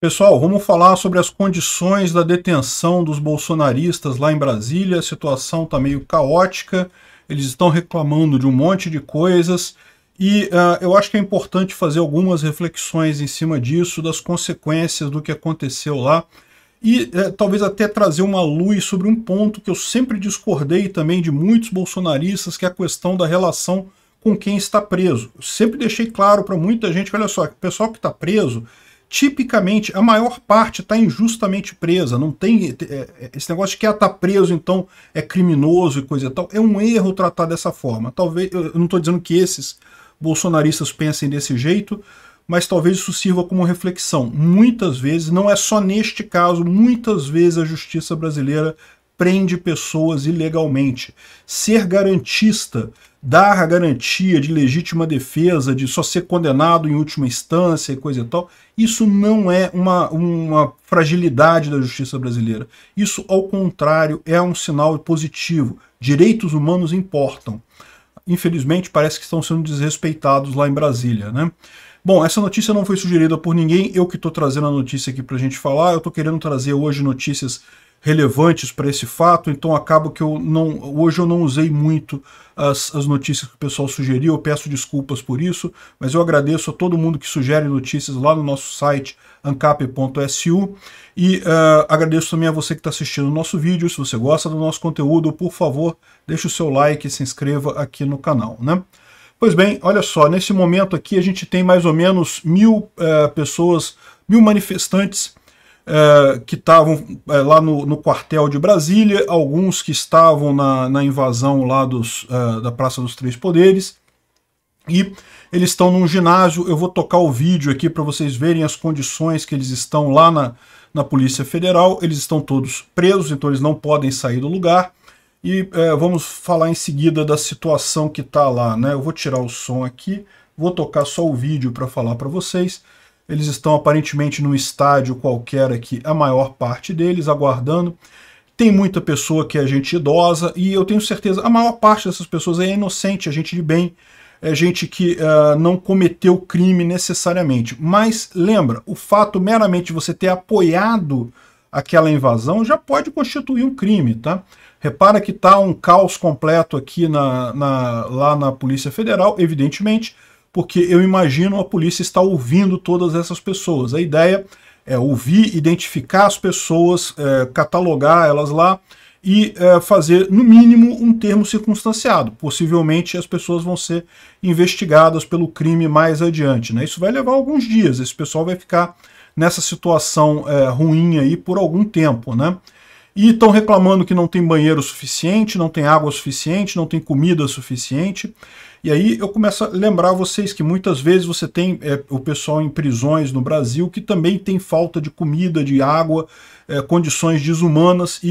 Pessoal, vamos falar sobre as condições da detenção dos bolsonaristas lá em Brasília. A situação está meio caótica, eles estão reclamando de um monte de coisas e uh, eu acho que é importante fazer algumas reflexões em cima disso, das consequências do que aconteceu lá e uh, talvez até trazer uma luz sobre um ponto que eu sempre discordei também de muitos bolsonaristas, que é a questão da relação com quem está preso. Eu sempre deixei claro para muita gente, olha só, o pessoal que está preso tipicamente a maior parte está injustamente presa. Não tem é, é esse negócio de que está ah, preso, então é criminoso e coisa e tal. É um erro tratar dessa forma. Talvez eu não estou dizendo que esses bolsonaristas pensem desse jeito, mas talvez isso sirva como reflexão. Muitas vezes, não é só neste caso, muitas vezes a justiça brasileira prende pessoas ilegalmente. Ser garantista dar a garantia de legítima defesa, de só ser condenado em última instância e coisa e tal, isso não é uma, uma fragilidade da justiça brasileira. Isso, ao contrário, é um sinal positivo. Direitos humanos importam. Infelizmente, parece que estão sendo desrespeitados lá em Brasília, né? Bom, essa notícia não foi sugerida por ninguém, eu que estou trazendo a notícia aqui para a gente falar. Eu estou querendo trazer hoje notícias relevantes para esse fato, então acabo que eu não hoje eu não usei muito as, as notícias que o pessoal sugeriu, eu peço desculpas por isso, mas eu agradeço a todo mundo que sugere notícias lá no nosso site ancap.su e uh, agradeço também a você que está assistindo o nosso vídeo, se você gosta do nosso conteúdo, por favor, deixe o seu like e se inscreva aqui no canal, né? Pois bem, olha só, nesse momento aqui a gente tem mais ou menos mil uh, pessoas, mil manifestantes é, que estavam é, lá no, no, quartel de Brasília, alguns que estavam na, na invasão lá dos, é, da Praça dos Três Poderes. E eles estão num ginásio. Eu vou tocar o vídeo aqui para vocês verem as condições que eles estão lá na, na Polícia Federal. Eles estão todos presos, então eles não podem sair do lugar. E é, vamos falar em seguida da situação que está lá, né? Eu vou tirar o som aqui, vou tocar só o vídeo para falar para vocês. Eles estão aparentemente num estádio qualquer aqui, a maior parte deles, aguardando. Tem muita pessoa que é gente idosa e eu tenho certeza, a maior parte dessas pessoas é inocente, é gente de bem, é gente que uh, não cometeu crime necessariamente. Mas lembra, o fato meramente de você ter apoiado aquela invasão já pode constituir um crime, tá? Repara que tá um caos completo aqui na, na, lá na Polícia Federal, evidentemente, porque eu imagino a polícia está ouvindo todas essas pessoas. A ideia é ouvir, identificar as pessoas, é, catalogar elas lá e é, fazer, no mínimo, um termo circunstanciado. Possivelmente as pessoas vão ser investigadas pelo crime mais adiante. Né? Isso vai levar alguns dias, esse pessoal vai ficar nessa situação é, ruim aí por algum tempo, né? e estão reclamando que não tem banheiro suficiente, não tem água suficiente, não tem comida suficiente. E aí eu começo a lembrar vocês que muitas vezes você tem é, o pessoal em prisões no Brasil que também tem falta de comida, de água, é, condições desumanas e,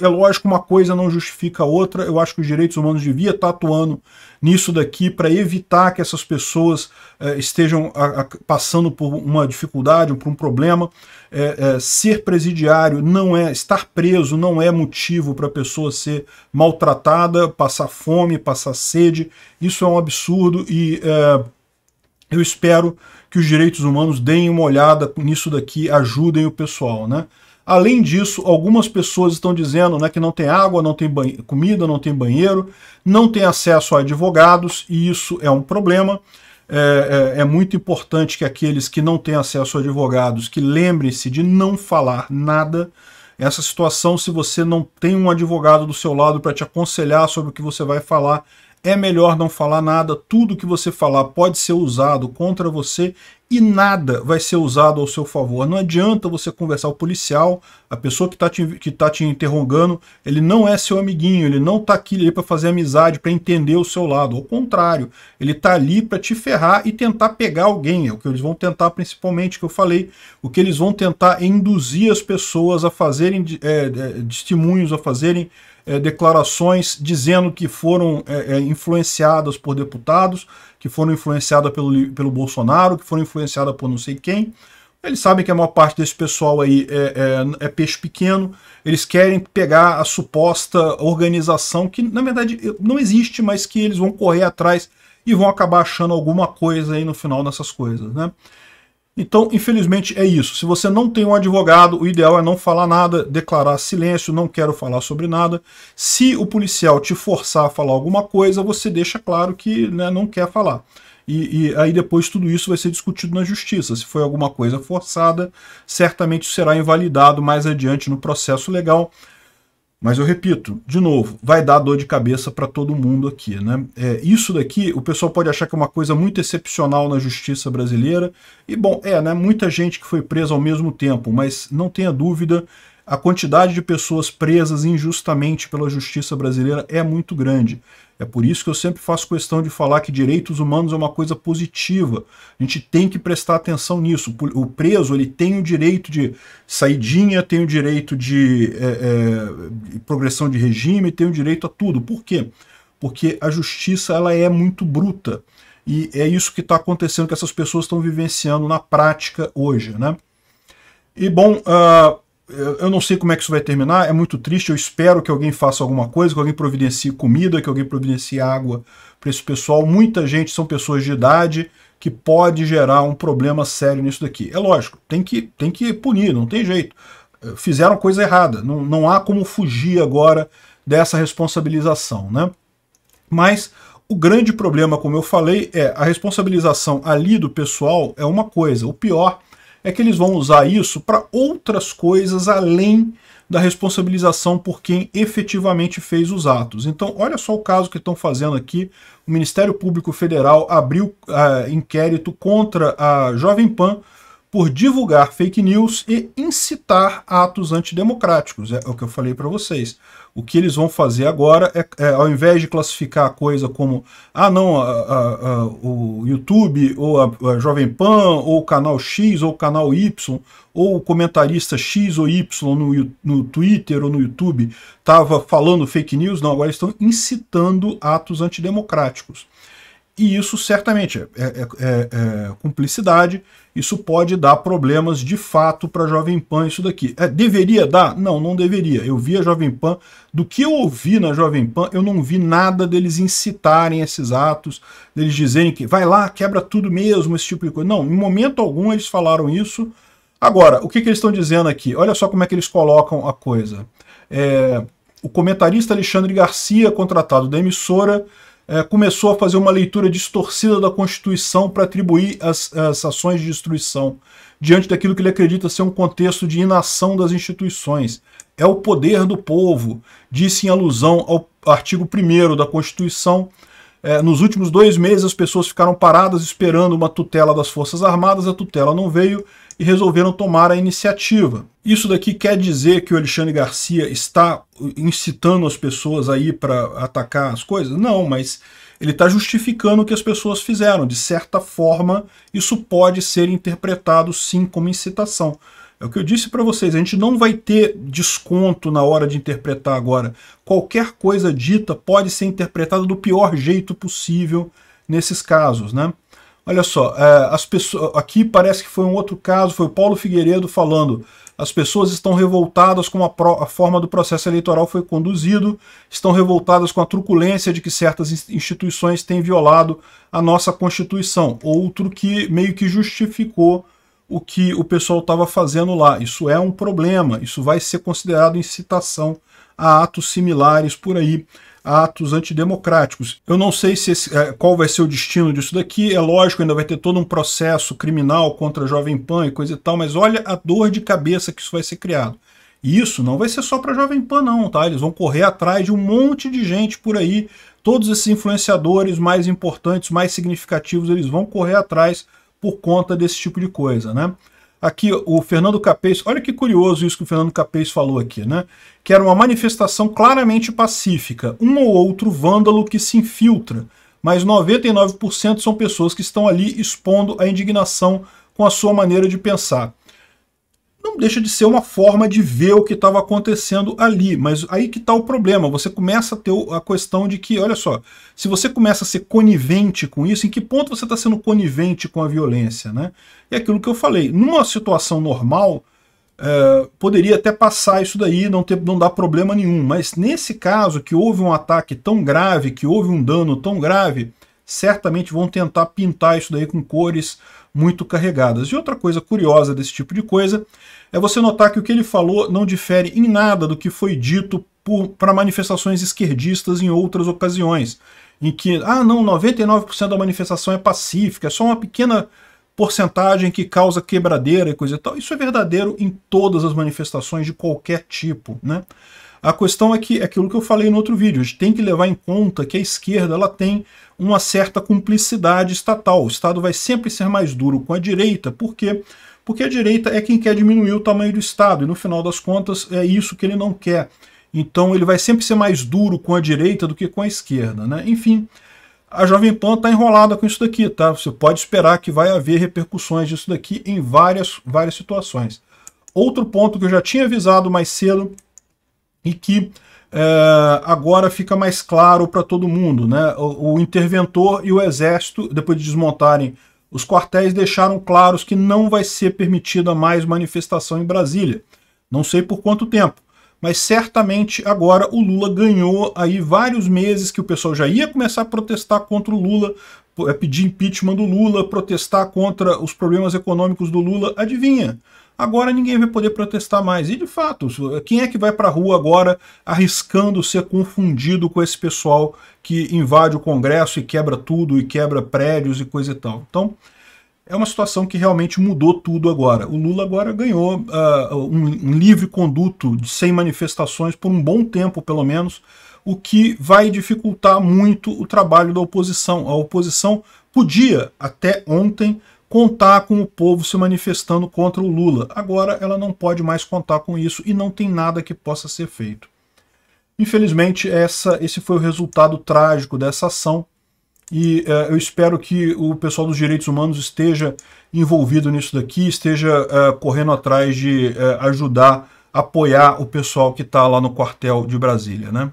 e, é lógico uma coisa não justifica a outra. Eu acho que os direitos humanos devia estar atuando nisso daqui para evitar que essas pessoas é, estejam a, a, passando por uma dificuldade, ou por um problema. É, é, ser presidiário não é estar preso, não é motivo para a pessoa ser maltratada, passar fome, passar sede. Isso é um absurdo e é, eu espero que os direitos humanos deem uma olhada nisso daqui, ajudem o pessoal, né? Além disso, algumas pessoas estão dizendo né, que não tem água, não tem comida, não tem banheiro, não tem acesso a advogados, e isso é um problema. É, é, é, muito importante que aqueles que não têm acesso a advogados que lembrem-se de não falar nada. Essa situação, se você não tem um advogado do seu lado para te aconselhar sobre o que você vai falar, é melhor não falar nada, tudo que você falar pode ser usado contra você e nada vai ser usado ao seu favor. Não adianta você conversar o policial, a pessoa que está te, que tá te interrogando, ele não é seu amiguinho, ele não está aqui para fazer amizade, para entender o seu lado. Ao contrário, ele está ali para te ferrar e tentar pegar alguém. É o que eles vão tentar, principalmente, que eu falei, o que eles vão tentar é induzir as pessoas a fazerem é, é, testemunhos, a fazerem é, declarações dizendo que foram é, é, influenciadas por deputados, que foram influenciadas pelo, pelo Bolsonaro, que foram influenciadas por não sei quem. Eles sabem que a maior parte desse pessoal aí é, é, é, peixe pequeno, eles querem pegar a suposta organização que, na verdade, não existe, mas que eles vão correr atrás e vão acabar achando alguma coisa aí no final dessas coisas, né? Então, infelizmente, é isso. Se você não tem um advogado, o ideal é não falar nada, declarar silêncio, não quero falar sobre nada. Se o policial te forçar a falar alguma coisa, você deixa claro que né, não quer falar. E, e, aí depois tudo isso vai ser discutido na justiça. Se foi alguma coisa forçada, certamente será invalidado mais adiante no processo legal. Mas eu repito, de novo, vai dar dor de cabeça para todo mundo aqui. Né? É, isso daqui, o pessoal pode achar que é uma coisa muito excepcional na justiça brasileira. E, bom, é, né, muita gente que foi presa ao mesmo tempo, mas não tenha dúvida a quantidade de pessoas presas injustamente pela justiça brasileira é muito grande. É por isso que eu sempre faço questão de falar que direitos humanos é uma coisa positiva. A gente tem que prestar atenção nisso. O preso ele tem o direito de saidinha, tem o direito de é, é, progressão de regime, tem o direito a tudo. Por quê? Porque a justiça ela é muito bruta. E é isso que está acontecendo, que essas pessoas estão vivenciando na prática hoje. Né? E bom, uh, eu não sei como é que isso vai terminar, é muito triste. Eu espero que alguém faça alguma coisa, que alguém providencie comida, que alguém providencie água para esse pessoal. Muita gente são pessoas de idade que pode gerar um problema sério nisso daqui. É lógico, tem que, tem que punir, não tem jeito. Eh, fizeram coisa errada, não, não há como fugir agora dessa responsabilização. Né? Mas o grande problema, como eu falei, é a responsabilização ali do pessoal é uma coisa, o pior é que eles vão usar isso para outras coisas além da responsabilização por quem efetivamente fez os atos. Então, olha só o caso que estão fazendo aqui. O Ministério Público Federal abriu uh, inquérito contra a Jovem Pan por divulgar fake news e incitar atos antidemocráticos. É, é o que eu falei para vocês. O que eles vão fazer agora é, é, ao invés de classificar a coisa como ah, não, a, a, a, o YouTube, ou a, Jovem Pan, ou o canal X, ou o canal Y, ou o comentarista X ou Y no, no Twitter ou no YouTube estava falando fake news, não, agora estão incitando atos antidemocráticos. E isso certamente é, é, é, é cumplicidade, isso pode dar problemas de fato para a Jovem Pan isso daqui. É, deveria dar? Não, não deveria. Eu vi a Jovem Pan, do que eu ouvi na Jovem Pan, eu não vi nada deles incitarem esses atos, deles dizerem que vai lá, quebra tudo mesmo, esse tipo de coisa. Não, em momento algum eles falaram isso. Agora, o que, que eles estão dizendo aqui? Olha só como é que eles colocam a coisa. É, o comentarista Alexandre Garcia, contratado da emissora, é, começou a fazer uma leitura distorcida da Constituição para atribuir as, as ações de destruição diante daquilo que ele acredita ser um contexto de inação das instituições. É o poder do povo, disse em alusão ao artigo 1 da Constituição. É, nos últimos dois meses, as pessoas ficaram paradas esperando uma tutela das Forças Armadas, a tutela não veio e resolveram tomar a iniciativa. Isso daqui quer dizer que o Alexandre Garcia está incitando as pessoas aí para atacar as coisas? Não, mas ele está justificando o que as pessoas fizeram. De certa forma, isso pode ser interpretado sim como incitação. É o que eu disse para vocês, a gente não vai ter desconto na hora de interpretar agora. Qualquer coisa dita pode ser interpretada do pior jeito possível nesses casos, né? Olha só, é, as pessoas, aqui parece que foi um outro caso, foi o Paulo Figueiredo falando. As pessoas estão revoltadas com a, pro, a, forma do processo eleitoral foi conduzido, estão revoltadas com a truculência de que certas instituições têm violado a nossa Constituição. Outro que meio que justificou o que o pessoal estava fazendo lá. Isso é um problema, isso vai ser considerado incitação a atos similares por aí atos antidemocráticos. Eu não sei se esse, é, qual vai ser o destino disso daqui, é lógico, ainda vai ter todo um processo criminal contra a Jovem Pan e coisa e tal, mas olha a dor de cabeça que isso vai ser criado. E isso não vai ser só para Jovem Pan não, tá? Eles vão correr atrás de um monte de gente por aí, todos esses influenciadores mais importantes, mais significativos, eles vão correr atrás por conta desse tipo de coisa, né? Aqui, o Fernando Capês, olha que curioso isso que o Fernando Capês falou aqui, né? Que era uma manifestação claramente pacífica, um ou outro vândalo que se infiltra, mas 99% são pessoas que estão ali expondo a indignação com a sua maneira de pensar deixa de ser uma forma de ver o que estava acontecendo ali. Mas aí que está o problema. Você começa a ter a questão de que, olha só, se você começa a ser conivente com isso, em que ponto você está sendo conivente com a violência? Né? É aquilo que eu falei. Numa situação normal, é, poderia até passar isso daí, não, ter, não dar problema nenhum. Mas nesse caso, que houve um ataque tão grave, que houve um dano tão grave, certamente vão tentar pintar isso daí com cores muito carregadas. E outra coisa curiosa desse tipo de coisa é você notar que o que ele falou não difere em nada do que foi dito para manifestações esquerdistas em outras ocasiões, em que, ah não, 99% da manifestação é pacífica, é só uma pequena porcentagem que causa quebradeira e coisa e tal. Isso é verdadeiro em todas as manifestações de qualquer tipo, né? A questão é que é aquilo que eu falei no outro vídeo, a gente tem que levar em conta que a esquerda ela tem uma certa cumplicidade estatal. O Estado vai sempre ser mais duro com a direita, porque porque a direita é quem quer diminuir o tamanho do Estado, e no final das contas é isso que ele não quer. Então ele vai sempre ser mais duro com a direita do que com a esquerda. Né? Enfim, a Jovem Pan está enrolada com isso daqui. Tá? Você pode esperar que vai haver repercussões disso daqui em várias, várias situações. Outro ponto que eu já tinha avisado mais cedo e que é, agora fica mais claro para todo mundo. Né? O, o, interventor e o exército, depois de desmontarem os quartéis deixaram claros que não vai ser permitida mais manifestação em Brasília. Não sei por quanto tempo, mas certamente agora o Lula ganhou aí vários meses que o pessoal já ia começar a protestar contra o Lula, é, pedir impeachment do Lula, protestar contra os problemas econômicos do Lula. Adivinha? agora ninguém vai poder protestar mais. E de fato, quem é que vai para a rua agora arriscando ser confundido com esse pessoal que invade o Congresso e quebra tudo, e quebra prédios e coisa e tal? Então, é uma situação que realmente mudou tudo agora. O Lula agora ganhou uh, um, um livre conduto de sem manifestações por um bom tempo, pelo menos, o que vai dificultar muito o trabalho da oposição. A oposição podia, até ontem, contar com o povo se manifestando contra o Lula. Agora ela não pode mais contar com isso e não tem nada que possa ser feito. Infelizmente, essa, esse foi o resultado trágico dessa ação e uh, eu espero que o pessoal dos direitos humanos esteja envolvido nisso daqui, esteja uh, correndo atrás de uh, ajudar, apoiar o pessoal que está lá no quartel de Brasília. Né?